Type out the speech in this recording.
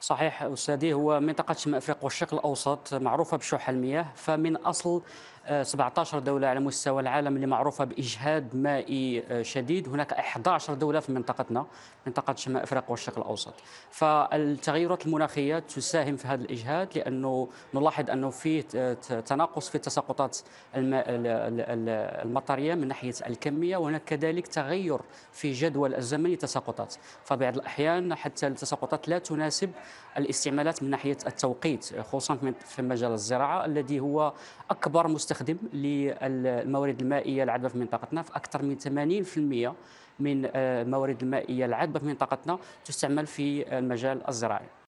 صحيح أستاذي هو منطقة شمال أفريقيا والشرق الأوسط معروفة بشح المياه فمن أصل 17 دولة على مستوى العالم اللي معروفة بإجهاد مائي آه، شديد هناك 11 دولة في منطقتنا منطقة شمال أفريقيا والشرق الأوسط فالتغيرات المناخية تساهم في هذا الإجهاد لأنه نلاحظ أنه في تناقص في التساقطات المطرية من ناحية الكمية وهناك كذلك تغير في جدول الزمني التساقطات فبعض الأحيان حتى التساقطات لا تناسب الاستعمالات من ناحية التوقيت خصوصا في مجال الزراعة الذي هو أكبر مستخدم نستخدم للموارد المائيه العذبه في منطقتنا في اكثر من 80% من الموارد آه، المائيه العذبه في منطقتنا تستعمل في آه، المجال الزراعي